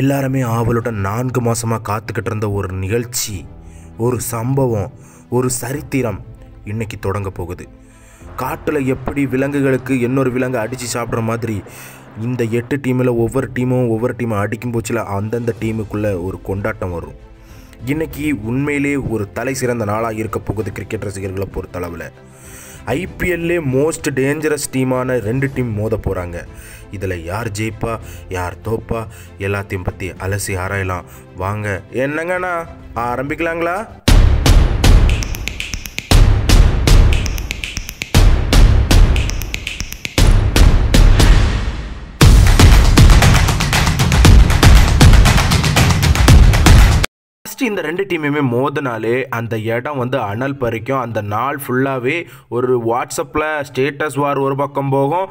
எல்லாருமே ஆவலுடன் நான்கு மாதமாக காத்துக்கிட்டு இருந்த ஒரு நிகழ்ச்சி ஒரு சம்பவம் ஒரு சரித்திரம் இன்னைக்கு தொடங்க போகுது காட்டில் எப்படி விலங்குகளுக்கு இன்னொரு விலங்கு அடித்து சாப்பிட்ற மாதிரி இந்த எட்டு டீமில் ஒவ்வொரு டீமும் ஒவ்வொரு டீமும் அடிக்கும் போச்சில் அந்தந்த டீமுக்குள்ளே ஒரு கொண்டாட்டம் வரும் இன்றைக்கி உண்மையிலே ஒரு தலை சிறந்த நாளாக இருக்க போகுது கிரிக்கெட் ரசிகர்களை பொறுத்தளவில் ஐபிஎல்லே மோஸ்ட் டேஞ்சரஸ் டீமான ரெண்டு டீம் மோத போகிறாங்க இதில் யார் ஜெயிப்பா யார் தோப்பா எல்லாத்தையும் பற்றி அலசி ஆராயலாம் வாங்க என்னங்கண்ணா ஆரம்பிக்கலாங்களா ஃபஸ்ட்டு இந்த ரெண்டு டீமுமே மோதினாலே அந்த இடம் வந்து அனல் பறிக்கும் அந்த நாள் ஃபுல்லாகவே ஒரு வாட்ஸ்அப்பில் ஸ்டேட்டஸ் வார் ஒரு பக்கம் போகும்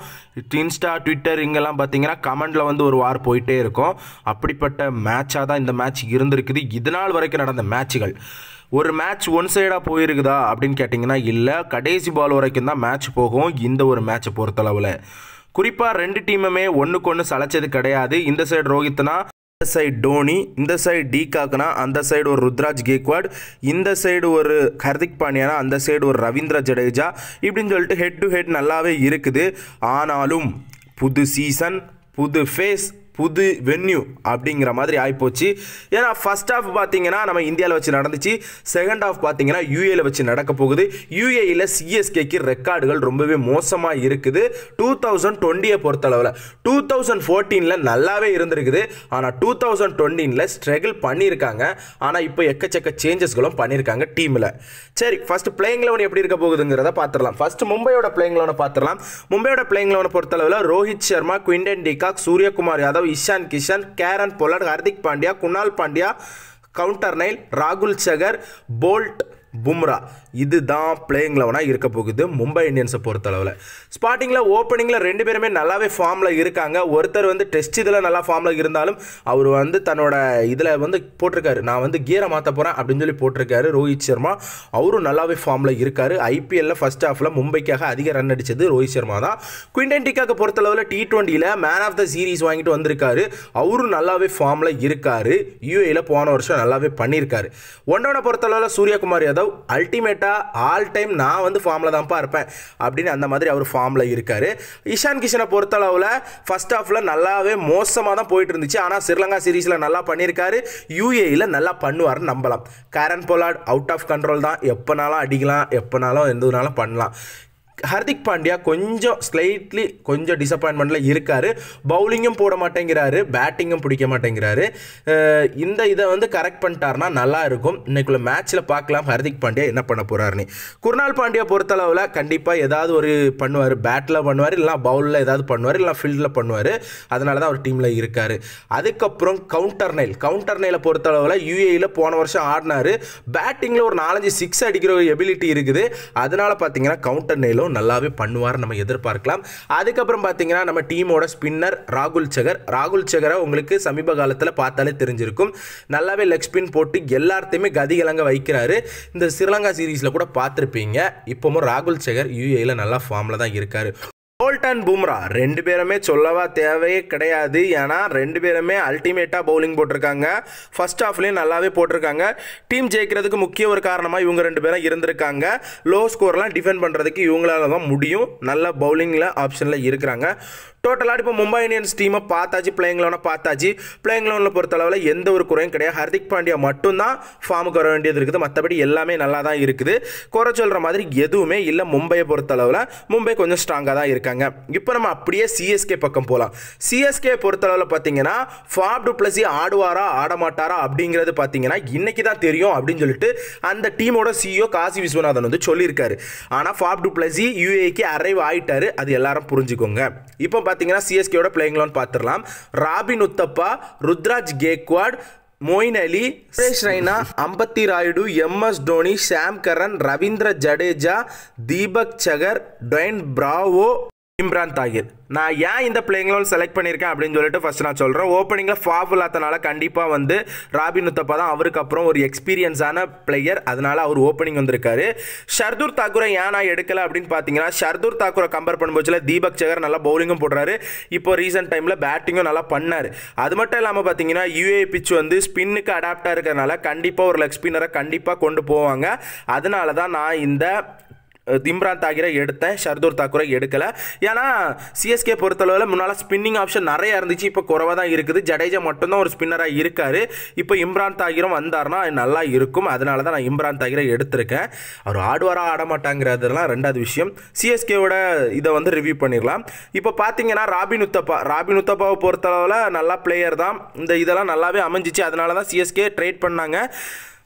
இன்ஸ்டா ட்விட்டர் இங்கெல்லாம் பார்த்தீங்கன்னா கமெண்டில் வந்து ஒரு வார் போயிட்டே இருக்கும் அப்படிப்பட்ட மேட்சாக தான் இந்த மேட்ச் இருந்திருக்குது இது நாள் வரைக்கும் நடந்த மேட்சுகள் ஒரு மேட்ச் ஒன் சைடாக போயிருக்குதா அப்படின்னு கேட்டிங்கன்னா இல்லை கடைசி பால் வரைக்கும் தான் மேட்ச் போகும் இந்த ஒரு மேட்ச்சை பொறுத்தளவில் குறிப்பாக ரெண்டு டீமுமே ஒன்றுக்கு ஒன்று சளைச்சது கிடையாது இந்த சைடு ரோஹித்னா இந்த சைடு டோனி இந்த சைடு டி டிகாக்னா அந்த சைடு ஒரு ருத்ராஜ் கேக்வாட் இந்த சைடு ஒரு ஹர்திக் பாண்டியானா அந்த சைடு ஒரு ரவீந்திர ஜடேஜா இப்படின்னு சொல்லிட்டு ஹெட் டு ஹெட் நல்லாவே இருக்குது ஆனாலும் புது சீசன் புது ஃபேஸ் புது வென்யூ அப்படிங்கிற மாதிரி ஆகிப்போச்சு ஏன்னா ஃபஸ்ட் ஆஃப் பார்த்தீங்கன்னா நம்ம இந்தியாவில் வச்சு நடந்துச்சு செகண்ட் ஆஃப் பார்த்தீங்கன்னா யூஏல வச்சு நடக்க போகுது யூஏயில் சிஎஸ்கேக்கு ரெக்கார்டுகள் ரொம்பவே மோசமாக இருக்குது டூ தௌசண்ட் டுவெண்ட்டியை பொறுத்தளவில் டூ தௌசண்ட் ஃபோர்டீனில் நல்லாவே இருந்திருக்குது ஆனால் டூ தௌசண்ட் டுவெண்ட்டீனில் ஸ்ட்ரகிள் பண்ணியிருக்காங்க ஆனால் இப்போ எக்கச்சக்க சேஞ்சஸ்களும் பண்ணியிருக்காங்க டீமில் சரி ஃபஸ்ட் பிளேயிங் லெவன் எப்படி இருக்க போகுதுங்கிறத பார்த்துடலாம் ஃபஸ்ட்டு மும்பையோட பிளேயிங் லெவனை பார்த்துடலாம் மும்பையோட பிளேயிங் லெவனை பொறுத்தளவில் Rohit Sharma Quinton de Kock Suryakumar Yadav Yadav Ishan Kishan Kieron Pollard Hardik Pandya Krunal Pandya Coulter Nile ராகுல் சகர் போல்ட் பும்ரா இதுதான் பிளேயிங் லெவனாக இருக்க போகுது மும்பை இந்தியன்ஸை பொறுத்தளவில் ஸ்பாட்டிங்கில் ஓப்பனிங்கில் ரெண்டு பேருமே நல்லாவே ஃபார்மில் இருக்காங்க ஒருத்தர் வந்து டெஸ்ட் இதில் நல்லா ஃபார்மில் இருந்தாலும் அவர் வந்து தன்னோட இதில் வந்து போட்டிருக்காரு நான் வந்து கீரை மாற்ற போகிறேன் அப்படின்னு சொல்லி போட்டிருக்காரு ரோஹித் சர்மா அவரும் நல்லாவே ஃபார்மில் இருக்கார் ஐபிஎல்லில் ஃபஸ்ட் ஹாஃபில் மும்பைக்காக அதிக ரன் அடித்தது ரோஹித் சர்மா தான் குவிண்டன் டிக்காக்கு பொறுத்தளவில் டி ட்வெண்ட்டியில் மேன் ஆஃப் த சீரீஸ் வாங்கிட்டு வந்திருக்காரு அவரும் நல்லாவே ஃபார்மில் இருக்கார் யூஏயில் போன வருஷம் நல்லாவே பண்ணியிருக்காரு ஒன்றோட பொறுத்தளவில் சூரியகுமார் யாதவ் அல்டிமேட் கேட்டால் ஆல் டைம் நான் வந்து ஃபார்மில் தான்ப்பா இருப்பேன் அப்படின்னு அந்த மாதிரி அவர் ஃபார்மில் இருக்கார் இஷான் கிஷனை பொறுத்தளவில் ஃபஸ்ட் ஆஃபில் நல்லாவே மோசமாக தான் போயிட்டு இருந்துச்சு ஆனால் ஸ்ரீலங்கா சீரீஸில் நல்லா பண்ணியிருக்காரு யூஏயில் e நல்லா பண்ணுவார்னு நம்பலாம் Kieron Pollard out of control தான் எப்போனாலும் அடிக்கலாம் எப்போனாலும் எந்த பண்ணலாம் ஹர்திக் பாண்டியா கொஞ்சம் ஸ்லைட்லி கொஞ்சம் டிசப்பாயின்மெண்ட்டில் இருக்கார் பவுலிங்கும் போட மாட்டேங்கிறாரு பேட்டிங்கும் பிடிக்க மாட்டேங்கிறாரு இந்த இதை வந்து கரெக்ட் பண்ணிட்டார்னா நல்லா இருக்கும் இன்னைக்குள்ள மேட்ச்சில் பார்க்கலாம் ஹர்திக் பாண்டியா என்ன பண்ண போகிறாருன்னு குர்னால் பாண்டியா பொறுத்தளவில் கண்டிப்பாக ஏதாவது ஒரு பண்ணுவார் பேட்டில் பண்ணுவார் இல்லைனா பவுலில் ஏதாவது பண்ணுவார் இல்லை ஃபீல்டில் பண்ணுவார் அதனால தான் அவர் டீமில் இருக்கார் அதுக்கப்புறம் கவுண்டர் நெயில் கவுண்டர் நெயிலை பொறுத்தளவில் யூஏயில் போன வருஷம் ஆடினார் பேட்டிங்கில் ஒரு நாலஞ்சு சிக்ஸ் அடிக்கிற ஒரு எபிலிட்டி இருக்குது அதனால் பார்த்தீங்கன்னா கவுண்டர் நெயிலும் இன்னும் நல்லாவே பண்ணுவார் நம்ம எதிர்பார்க்கலாம் அதுக்கப்புறம் பார்த்தீங்கன்னா நம்ம டீமோட ஸ்பின்னர் ராகுல் சகர் ராகுல் சகரை உங்களுக்கு சமீப காலத்தில் பார்த்தாலே தெரிஞ்சிருக்கும் நல்லாவே லெக் ஸ்பின் போட்டு எல்லாத்தையுமே கதிகலங்க வைக்கிறாரு இந்த ஸ்ரீலங்கா சீரீஸில் கூட பார்த்துருப்பீங்க இப்போவும் ராகுல் சகர் யூஏயில் நல்லா ஃபார்மில் தான் இருக்கார் போல்ட் அண்ட் பும்ரா ரெண்டு பேருமே சொல்லவா தேவையே கிடையாது ஏன்னா ரெண்டு பேருமே அல்டிமேட்டாக பவுலிங் போட்டிருக்காங்க ஃபர்ஸ்ட் ஆஃப்லேயும் நல்லாவே போட்டிருக்காங்க டீம் ஜெயிக்கிறதுக்கு முக்கிய ஒரு காரணமாக இவங்க ரெண்டு பேரும் இருந்திருக்காங்க லோ ஸ்கோர்லாம் டிஃபெண்ட் பண்ணுறதுக்கு இவங்களால தான் முடியும் நல்ல பவுலிங்கில் ஆப்ஷனில் இருக்கிறாங்க டோட்டலாக இப்போ மும்பை இந்தியன்ஸ் டீமை பார்த்தாச்சு பிளேயிங் லெவனை பார்த்தாச்சு பிளேயிங் லெவனில் பொறுத்தளவில் எந்த ஒரு குறையும் கிடையாது ஹர்திக் பாண்டியா மட்டும்தான் ஃபார்முக்கு வர வேண்டியது இருக்குது மற்றபடி எல்லாமே நல்லா தான் இருக்குது குறை சொல்கிற மாதிரி எதுவுமே இல்லை மும்பையை பொறுத்தளவில் மும்பை கொஞ்சம் ஸ்ட்ராங்காக தான் இருக்காங்க இப்போ நம்ம அப்படியே சிஎஸ்கே பக்கம் போகலாம் சிஎஸ்கே பொறுத்தளவில் பார்த்தீங்கன்னா ஃபாப் பிளஸி ஆடுவாரா ஆட மாட்டாரா அப்படிங்கிறது பார்த்தீங்கன்னா இன்றைக்கி தான் தெரியும் அப்படின்னு சொல்லிட்டு அந்த டீமோட சிஇஓ e காசி விஸ்வநாதன் வந்து சொல்லியிருக்காரு ஆனால் ஃபாப் டுப்ளசி யூஏக்கு e அரைவ் ஆகிட்டாரு அது எல்லாரும் புரிஞ்சுக்கோங்க இப்போ பார்த்தீங்கன்னா சிஎஸ்கேயோட பிளேயிங் லெவன் பார்த்துடலாம் Robin Uthappa Ruturaj Gaikwad Moeen Ali Suresh Raina Ambati Rayudu MS Dhoni Sam Curran Ravindra Jadeja Deepak Chahar Dwayne Bravo Imran Tahir நான் ஏன் இந்த பிளேயங்களும் செலக்ட் பண்ணியிருக்கேன் அப்படின்னு சொல்லிட்டு ஃபஸ்ட் நான் சொல்கிறேன் ஓப்பனிங்கில் ஃபாப் இல்லாதனால கண்டிப்பாக வந்து ராபின் உத்தப்பா தான் அவருக்கு அப்புறம் ஒரு எக்ஸ்பீரியன்ஸான பிளேயர் அதனால் அவர் ஓப்பனிங் வந்திருக்காரு ஷர்தூர் தாக்கூரை ஏன் நான் எடுக்கலை அப்படின்னு பார்த்தீங்கன்னா ஷர்தூர் தாக்கூரை கம்பேர் பண்ணும்போது தீபக் சகர் நல்லா பவுலிங்கும் போடுறாரு இப்போ ரீசெண்ட் டைமில் பேட்டிங்கும் நல்லா பண்ணார் அது மட்டும் இல்லாமல் பார்த்தீங்கன்னா யூஏ பிச் வந்து ஸ்பின்னுக்கு அடாப்டாக இருக்கிறதுனால கண்டிப்பாக ஒரு லெக் ஸ்பின்னரை கண்டிப்பாக கொண்டு போவாங்க அதனால தான் நான் இந்த திம்ரான் தாகிரை எடுத்தேன் ஷர்தூர் தாக்கூரை எடுக்கலை ஏன்னா சிஎஸ்கே பொறுத்தளவில் முன்னால் ஸ்பின்னிங் ஆப்ஷன் நிறையா இருந்துச்சு இப்போ குறவாக தான் இருக்குது ஜடேஜா மட்டும்தான் ஒரு ஸ்பின்னராக இருக்கார் இப்போ இம்ரான் தாகிரும் வந்தார்னா நல்லா இருக்கும் அதனால தான் நான் இம்ரான் தாகிரை எடுத்திருக்கேன் அவர் ஆடுவாரா ஆடமாட்டாங்கிறதுலாம் ரெண்டாவது விஷயம் சிஎஸ்கேவோட இதை வந்து ரிவ்யூ பண்ணிடலாம் இப்போ பார்த்தீங்கன்னா ராபின் உத்தப்பா ராபின் உத்தப்பாவை பொறுத்தளவில் நல்லா பிளேயர் தான் இந்த இதெல்லாம் நல்லாவே அமைஞ்சிச்சு அதனால தான் சிஎஸ்கே ட்ரேட் பண்ணாங்க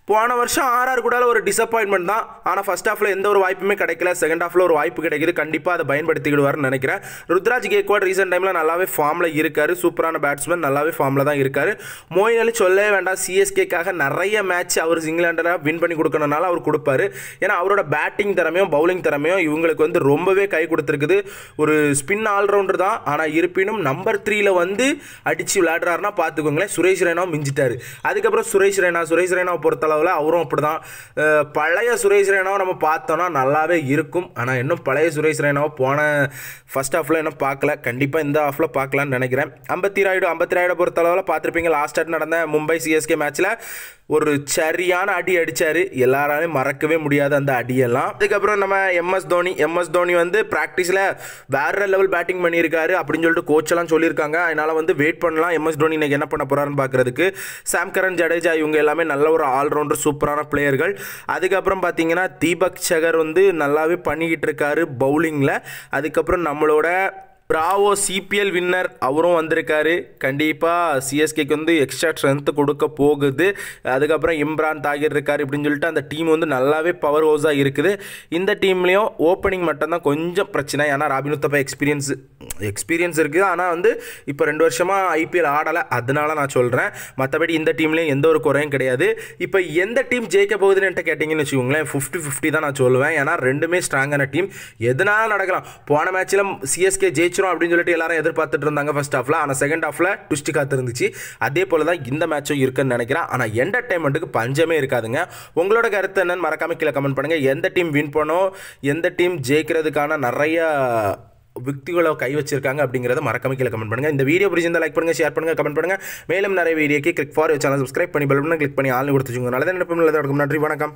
போன வருஷம் ஆர்ஆர் கூட ஒரு டிசப்பாயின்மெண்ட் தான் ஆனால் ஃபஸ்ட் ஹாஃபில் எந்த ஒரு வாய்ப்புமே கிடைக்கல செகண்ட் ஹாஃபில் ஒரு வாய்ப்பு கிடைக்குது கண்டிப்பாக அதை பயன்படுத்திக்கிடுவார்னு நினைக்கிறேன் ருத்ராஜ் கேக்வாட் ரீசென்ட் டைமில் நல்லாவே ஃபார்மில் இருக்கார் சூப்பரான பேட்ஸ்மேன் நல்லாவே ஃபார்மில் தான் இருக்கார் மோயின் அலி சொல்லவே வேண்டாம் சிஎஸ்கேக்காக நிறைய மேட்ச் அவர் இங்கிலாண்டில் வின் பண்ணி கொடுக்கணுனால அவர் கொடுப்பார் ஏன்னா அவரோட பேட்டிங் திறமையும் பவுலிங் திறமையும் இவங்களுக்கு வந்து ரொம்பவே கை கொடுத்துருக்குது ஒரு ஸ்பின் ஆல்ரவுண்டர் தான் ஆனால் இருப்பினும் நம்பர் த்ரீயில் வந்து அடித்து விளையாடுறாருன்னா பார்த்துக்கோங்களேன் சுரேஷ் ரெய்னாவும் மிஞ்சிட்டார் அதுக்கப்புறம் சுரேஷ் ரெய்னா சுரேஷ் ரெய்னாவை பொறுத்தளவு அளவில் அவரும் அப்படி தான் பழைய சுரேஷ் ரெய்னாவை நம்ம பார்த்தோன்னா நல்லாவே இருக்கும் ஆனால் இன்னும் பழைய சுரேஷ் ரெய்னாவை போன ஃபஸ்ட் ஹாஃபில் இன்னும் பார்க்கல கண்டிப்பாக இந்த ஹாஃபில் பார்க்கலான்னு நினைக்கிறேன் ஐம்பத்தி ராயுடு ஐம்பத்தி ராயுடு பொறுத்தளவில் பார்த்துருப்பீங்க லாஸ்ட் நடந்த மும்பை சிஎஸ்கே மேட்ச்சில் ஒரு சரியான அடி அடித்தார் எல்லாராலையும் மறக்கவே முடியாது அந்த அடியெல்லாம் அதுக்கப்புறம் நம்ம எம்எஸ் தோனி எம்எஸ் தோனி வந்து ப்ராக்டிஸில் வேற லெவல் பேட்டிங் பண்ணியிருக்காரு அப்படின்னு சொல்லிட்டு கோச்செல்லாம் சொல்லியிருக்காங்க அதனால் வந்து வெயிட் பண்ணலாம் எம்எஸ் தோனி இன்றைக்கி என்ன பண்ண போகிறாருன்னு பார்க்குறதுக்கு சாம்கரன் ஜடேஜா இவங்க எல்லாமே நல்ல ஒரு ஆல்ரவுண்டர் சூப்பரான பிளேயர்கள் அதுக்கப்புறம் பார்த்தீங்கன்னா தீபக் சகர் வந்து நல்லாவே பண்ணிக்கிட்டு இருக்காரு பவுலிங்கில் அதுக்கப்புறம் நம்மளோட பிராவோ சிபிஎல் வின்னர் அவரும் வந்திருக்காரு கண்டிப்பாக சிஎஸ்கேக்கு வந்து எக்ஸ்ட்ரா ஸ்ட்ரென்த்து கொடுக்க போகுது அதுக்கப்புறம் இம்ரான் தாகிர் இருக்கார் இப்படின்னு சொல்லிட்டு அந்த டீம் வந்து நல்லாவே பவர் ஹவுஸாக இருக்குது இந்த டீம்லேயும் ஓப்பனிங் மட்டும்தான் கொஞ்சம் பிரச்சனை ஏன்னா ராபின் உத்தப்பா எக்ஸ்பீரியன்ஸ் எக்ஸ்பீரியன்ஸ் இருக்குது ஆனால் வந்து இப்போ ரெண்டு வருஷமாக ஐபிஎல் ஆடலை அதனால நான் சொல்கிறேன் மற்றபடி இந்த டீம்லேயும் எந்த ஒரு குறையும் கிடையாது இப்போ எந்த டீம் ஜெயிக்க போகுதுன்னு என்கிட்ட கேட்டிங்கன்னு வச்சுக்கோங்களேன் ஃபிஃப்டி ஃபிஃப்டி தான் நான் சொல்லுவேன் ஏன்னா ரெண்டுமே ஸ்ட்ராங்கான டீம் எதனால நடக்கலாம் போன மேட்ச்சில் சிஎஸ்கே ஜெயிச்சு ஜெயிச்சிரும் அப்படின்னு சொல்லிட்டு எல்லாரும் எதிர்பார்த்துட்டு இருந்தாங்க ஃபர்ஸ்ட் ஹாஃபில் ஆனால் செகண்ட் ஹாஃபில் ட்விஸ்ட் காத்திருந்துச்சு அதே போல் தான் இந்த மேட்சும் இருக்குன்னு நினைக்கிறேன் ஆனால் என்டர்டைன்மெண்ட்டுக்கு பஞ்சமே இருக்காதுங்க உங்களோட கருத்து என்னன்னு மறக்காம கீழே கமெண்ட் பண்ணுங்கள் எந்த டீம் வின் பண்ணோம் எந்த டீம் ஜெயிக்கிறதுக்கான நிறைய யுக்திகளை கை வச்சிருக்காங்க அப்படிங்கிறத மறக்காம கீழே கமெண்ட் பண்ணுங்கள் இந்த வீடியோ பிடிச்சிருந்தால் லைக் பண்ணுங்கள் ஷேர் பண்ணுங்கள் கமெண்ட் பண்ணுங்கள் மேலும் நிறைய வீடியோக்கு கிளிக் ஃபார் சேனல் சப்ஸ்கிரைப் பண்ணி பெல் பண்ணி கிளிக் பண்ணி ஆள் கொடுத்துச்சுங்க நல்லதான் நினைப்போம் நல்லதாக நன்றி வணக்கம்